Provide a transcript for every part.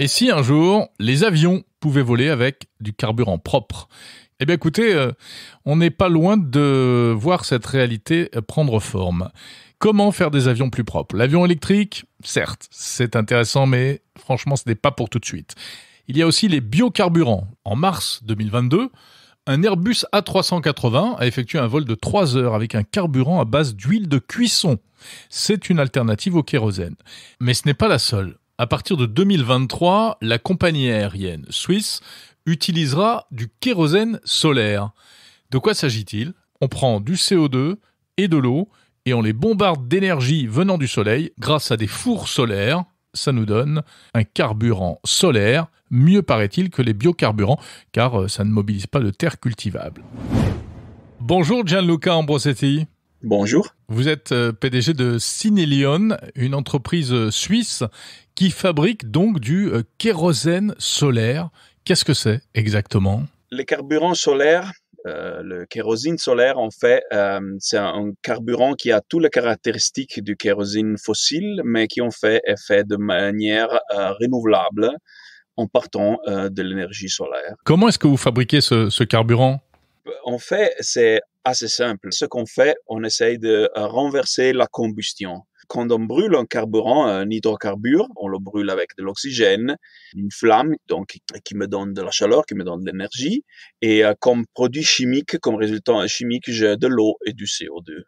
Et si un jour, les avions pouvaient voler avec du carburant propre Eh bien écoutez, euh, on n'est pas loin de voir cette réalité euh, prendre forme. Comment faire des avions plus propres L'avion électrique, certes, c'est intéressant, mais franchement, ce n'est pas pour tout de suite. Il y a aussi les biocarburants. En mars 2022, un Airbus A380 a effectué un vol de 3 heures avec un carburant à base d'huile de cuisson. C'est une alternative au kérosène. Mais ce n'est pas la seule. À partir de 2023, la compagnie aérienne suisse utilisera du kérosène solaire. De quoi s'agit-il On prend du CO2 et de l'eau et on les bombarde d'énergie venant du soleil grâce à des fours solaires. Ça nous donne un carburant solaire mieux paraît-il que les biocarburants, car euh, ça ne mobilise pas de terres cultivables. Bonjour Gianluca Ambrosetti. Bonjour. Vous êtes euh, PDG de Cinelion, une entreprise euh, suisse qui fabrique donc du kérosène solaire. Qu'est-ce que c'est exactement Les carburants solaires, le kérosène solaire, en fait, c'est un carburant qui a toutes les caractéristiques du kérosène fossile, mais qui en fait est fait de manière renouvelable en partant euh, de l'énergie solaire. Comment est-ce que vous fabriquez ce, carburant En fait, c'est assez simple. Ce qu'on fait, on essaye de euh, renverser la combustion. Quand on brûle un carburant, un hydrocarbure, on le brûle avec de l'oxygène, une flamme donc qui me donne de la chaleur, qui me donne de l'énergie, et euh, comme produit chimique, comme résultat chimique, j'ai de l'eau et du CO2.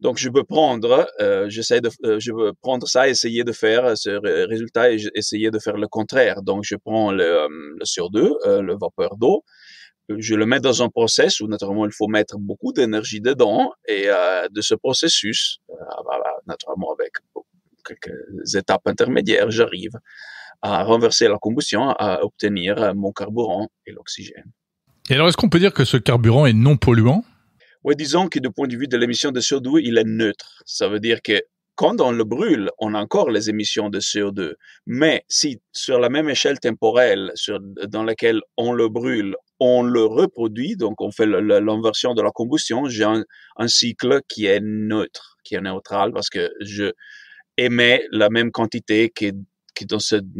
Donc, je peux prendre, euh, j'essaie de, euh, je peux prendre ça, essayer de faire euh, ce résultat et essayer de faire le contraire. Donc, je prends le, euh, le CO2, euh, le vapeur d'eau, je le mets dans un process où naturellement il faut mettre beaucoup d'énergie dedans et de ce processus, naturellement avec quelques étapes intermédiaires, j'arrive à renverser la combustion, à obtenir mon carburant et l'oxygène. Et alors, est-ce qu'on peut dire que ce carburant est non polluant oui, disons que du point de vue de l'émission de CO2, il est neutre. Ça veut dire que quand on le brûle, on a encore les émissions de CO2. Mais si sur la même échelle temporelle dans laquelle on le brûle, on le reproduit, donc on fait l'inversion de la combustion, j'ai un, cycle qui est neutre, qui est neutral parce que je émets la même quantité que,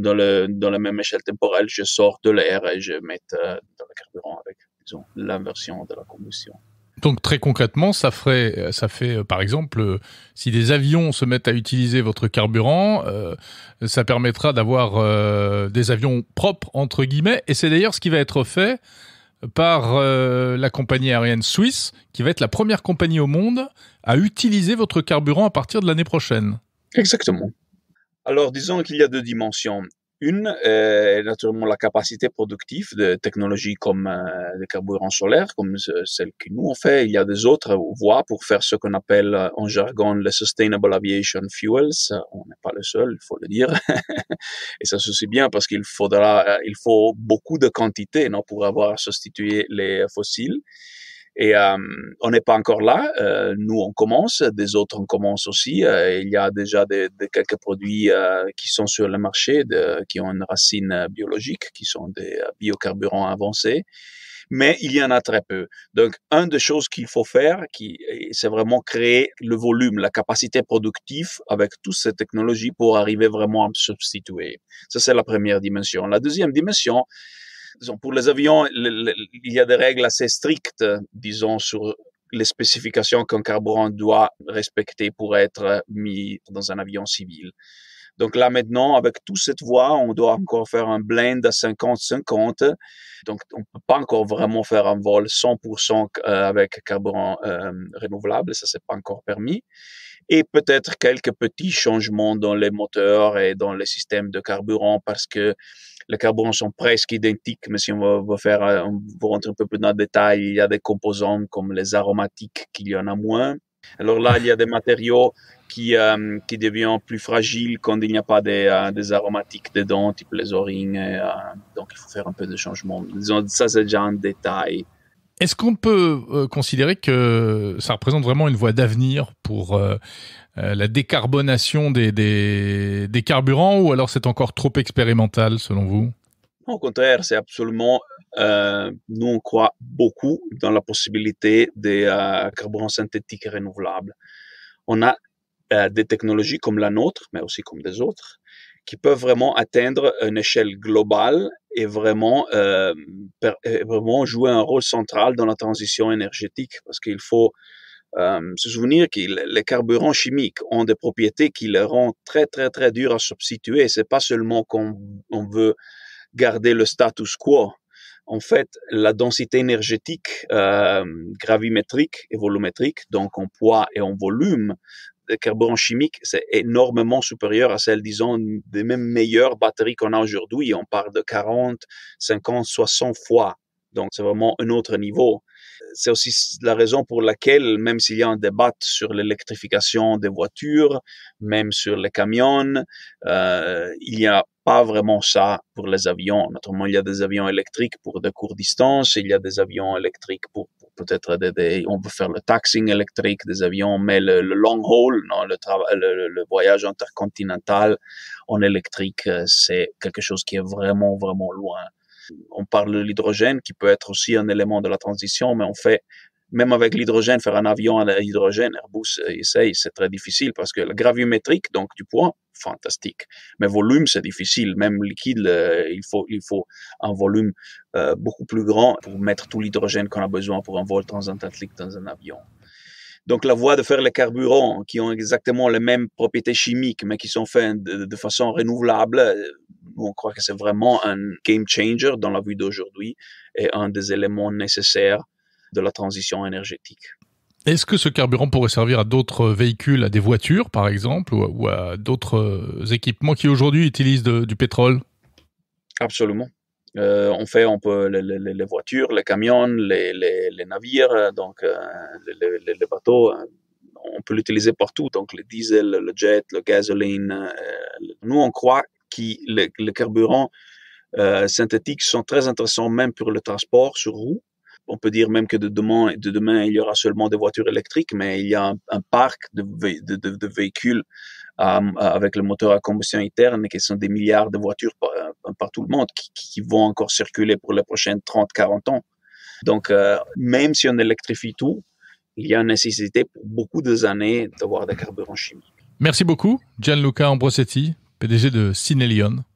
dans, le, dans la même échelle temporelle, je sors de l'air et je mets euh, dans le carburant avec l'inversion de la combustion. Donc très concrètement, ça ferait, ça fait euh, par exemple, euh, si des avions se mettent à utiliser votre carburant, euh, ça permettra d'avoir des avions propres entre guillemets. Et c'est d'ailleurs ce qui va être fait par la compagnie aérienne suisse, qui va être la première compagnie au monde à utiliser votre carburant à partir de l'année prochaine. Exactement. Alors disons qu'il y a deux dimensions. Une euh, est naturellement la capacité productive de technologies comme euh, les carburants solaires, comme celle que nous on fait. Il y a des autres voies pour faire ce qu'on appelle euh, en jargon les « Sustainable Aviation Fuels. On n'est pas le seul, il faut le dire. Et ça se bien parce qu'il faudra, euh, il faut beaucoup de quantité non, pour avoir substitué les fossiles. Et euh, on n'est pas encore là. Euh, nous, on commence. Des autres, on commence aussi. Euh, il y a déjà des, quelques produits qui sont sur le marché, de, qui ont une racine biologique, qui sont des biocarburants avancés. Mais il y en a très peu. Donc, une des choses qu'il faut faire, qui, c'est vraiment créer le volume, la capacité productive avec toutes ces technologies pour arriver vraiment à me substituer. Ça, c'est la première dimension. La deuxième dimension, pour les avions, il y a des règles assez strictes, disons, sur les spécifications qu'un carburant doit respecter pour être mis dans un avion civil. Donc là maintenant, avec toute cette voie, on doit encore faire un blend à 50-50. Donc on ne peut pas encore vraiment faire un vol 100% euh, avec carburant euh, renouvelable, ça c'est pas encore permis et peut-être quelques petits changements dans les moteurs et dans les systèmes de carburant parce que les carburants sont presque identiques, mais si on va, faire, euh, on va rentrer un peu plus dans le détail, il y a des composants comme les aromatiques qu'il y en a moins. Alors là, il y a des matériaux qui, euh, qui deviennent plus fragiles quand il n'y a pas des, euh, aromatiques dedans, type les o donc, il faut faire un peu de changement. ça, c'est déjà un détail. Est-ce qu'on peut euh, considérer que ça représente vraiment une voie d'avenir pour euh, euh, la décarbonation des, carburants ou alors c'est encore trop expérimental selon vous Au contraire, c'est absolument... nous, on croit beaucoup dans la possibilité des carburants synthétiques renouvelables. On a des technologies comme la nôtre, mais aussi comme des autres, qui peuvent vraiment atteindre une échelle globale est vraiment, euh, vraiment jouer un rôle central dans la transition énergétique parce qu'il faut euh, se souvenir que les carburants chimiques ont des propriétés qui les rendent très très très durs à substituer. C'est pas seulement qu'on veut garder le status quo. En fait, la densité énergétique euh, gravimétrique et volumétrique, donc en poids et en volume, de carburant chimique, c'est énormément supérieur à celle, disons, des mêmes meilleures batteries qu'on a aujourd'hui. On parle de 40, 50, 60 fois. Donc, c'est vraiment un autre niveau. C'est aussi la raison pour laquelle, même s'il y a un débat sur l'électrification des voitures, même sur les camions, euh, il n'y a pas vraiment ça pour les avions. Notamment, il y a des avions électriques pour de courtes distances, il y a des avions électriques pour peut-être des, on peut faire le taxing électrique des avions, mais le, long haul, non, le, le, voyage intercontinental en électrique, euh, c'est quelque chose qui est vraiment, vraiment loin. On parle de l'hydrogène qui peut être aussi un élément de la transition, mais on fait même avec l'hydrogène, faire un avion à l'hydrogène, Airbus euh, essaye, c'est très difficile parce que la gravimétrique, donc du poids, fantastique. Mais volume, c'est difficile. Même liquide, euh, il, faut, un volume euh, beaucoup plus grand pour mettre tout l'hydrogène qu'on a besoin pour un vol transatlantique dans un avion. Donc la voie de faire les carburants qui ont exactement les mêmes propriétés chimiques mais qui sont faits de, de façon renouvelable, euh, on croit que c'est vraiment un game changer dans la vie d'aujourd'hui et un des éléments nécessaires de la transition énergétique. Est-ce que ce carburant pourrait servir à d'autres véhicules, à des voitures par exemple, ou à, d'autres euh, équipements qui aujourd'hui utilisent du pétrole Absolument. Euh, on fait, on peut les, voitures, les camions, les, navires, euh, donc les, bateaux. On peut l'utiliser partout, donc le diesel, le jet, le gasoline. nous, on croit que les, carburants synthétiques sont très intéressants même pour le transport sur roue on peut dire même que de demain, il y aura seulement des voitures électriques, mais il y a un, parc de, véhicules euh, avec le moteur à combustion interne, qui sont des milliards de voitures par, euh, tout le monde, qui, vont encore circuler pour les prochaines 30, 40 ans. Donc, euh, même si on électrifie tout, il y a une nécessité pour beaucoup de années d'avoir des carburants chimiques. Merci beaucoup, Gianluca Ambrosetti, PDG de Cinelion.